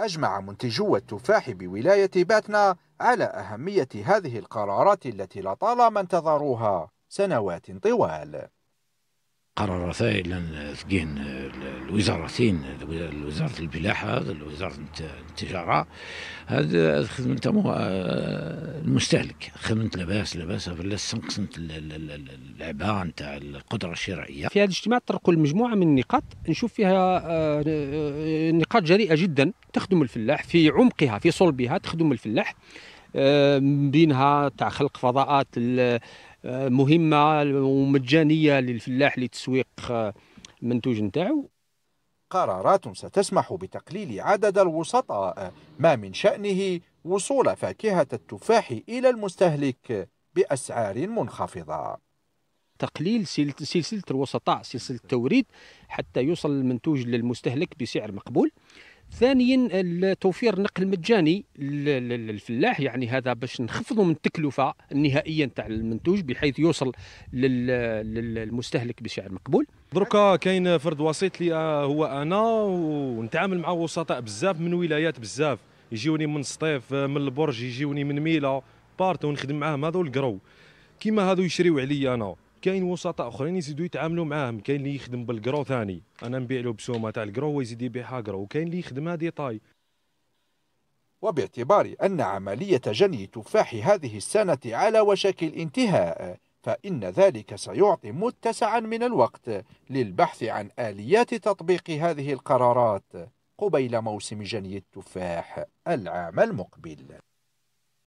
أجمع منتجو التفاح بولاية باتنا على أهمية هذه القرارات التي لطالما انتظروها سنوات طوال قرارتا لان كاين الوزارتين وزاره الفلاحه وزاره التجاره هذا خدمت آه، المستهلك خدمت لباس لباس في فلا استنقصت العباء نتاع القدره الشرائيه في هذا الاجتماع طرقوا المجموعه من النقاط نشوف فيها آه، آه، نقاط جريئه جدا تخدم الفلاح في عمقها في صلبها تخدم الفلاح بينها تاع خلق فضاءات مهمه ومجانيه للفلاح لتسويق المنتوج آه، نتاعو قرارات ستسمح بتقليل عدد الوسطاء ما من شأنه وصول فاكهة التفاح إلى المستهلك بأسعار منخفضة تقليل سلسلة الوسطاء سلسلة التوريد حتى يوصل المنتوج للمستهلك بسعر مقبول ثانيا توفير النقل المجاني للفلاح يعني هذا باش نخفضوا من التكلفه النهائيه نتاع المنتوج بحيث يوصل للمستهلك بسعر مقبول دركا كاين فرد وسيط لي آه، هو انا ونتعامل مع وسطاء بزاف من ولايات بزاف يجيوني من سطيف آه، من البرج يجيوني من ميلا بارت ونخدم معاهم هذو القرو كيما هذو يشريو عليا انا كاين وسطاء اخرين يزيدوا يتعاملوا معاهم كاين اللي يخدم بالكرو ثاني انا نبيع له بسومه تاع الكرو ويزيد يبيعها كرو وكاين اللي يخدمها ديطاي وباعتبار أن عملية جني تفاح هذه السنة على وشك الانتهاء فإن ذلك سيعطي متسعا من الوقت للبحث عن آليات تطبيق هذه القرارات قبيل موسم جني التفاح العام المقبل